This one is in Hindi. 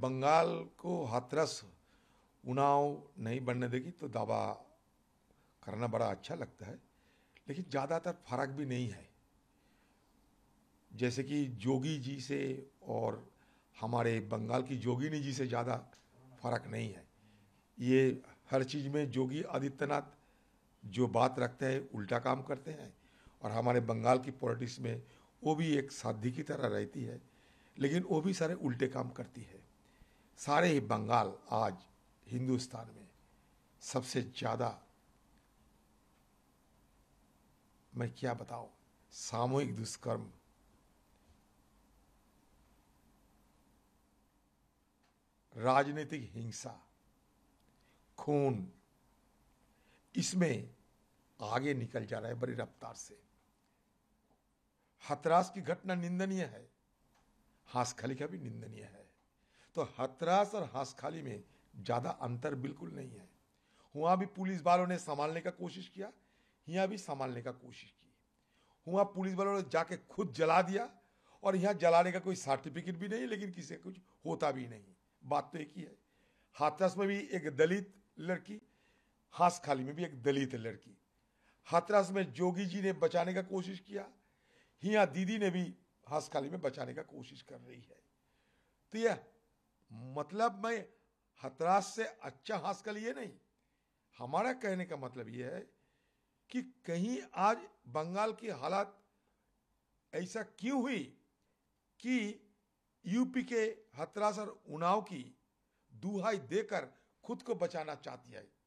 बंगाल को हाथरस उनाव नहीं बनने देगी तो दावा करना बड़ा अच्छा लगता है लेकिन ज़्यादातर फर्क भी नहीं है जैसे कि जोगी जी से और हमारे बंगाल की जोगिनी जी से ज़्यादा फर्क नहीं है ये हर चीज़ में जोगी आदित्यनाथ जो बात रखते हैं उल्टा काम करते हैं और हमारे बंगाल की पॉलिटिक्स में वो भी एक साध्वी की तरह रहती है लेकिन वो भी सारे उल्टे काम करती है सारे ही बंगाल आज हिंदुस्तान में सबसे ज़्यादा मैं क्या बताऊं सामूहिक दुष्कर्म राजनीतिक हिंसा खून इसमें आगे निकल जा रहा है बड़ी रफ्तार से हतराश की घटना निंदनीय है हाथ खली का भी निंदनीय है तो हतरास और हासखाली में ज़्यादा अंतर बिल्कुल नहीं है वहाँ भी पुलिस वालों ने संभालने का कोशिश किया यहाँ भी संभालने का कोशिश की वहाँ पुलिस वालों ने जाके खुद जला दिया और यहाँ जलाने का कोई सर्टिफिकेट भी नहीं लेकिन किसी कुछ होता भी नहीं बात तो एक ही है हाथरस में भी एक दलित लड़की हांसखाली में भी एक दलित लड़की हाथरस में जोगी जी ने बचाने का कोशिश किया यहाँ दीदी ने भी हांसखाली में बचाने का कोशिश कर रही है तो यह मतलब मैं हतराश से अच्छा हास कर लिए नहीं हमारा कहने का मतलब ये है कि कहीं आज बंगाल की हालात ऐसा क्यों हुई कि यूपी के हतरास और उनाव की दुहाई देकर खुद को बचाना चाहती है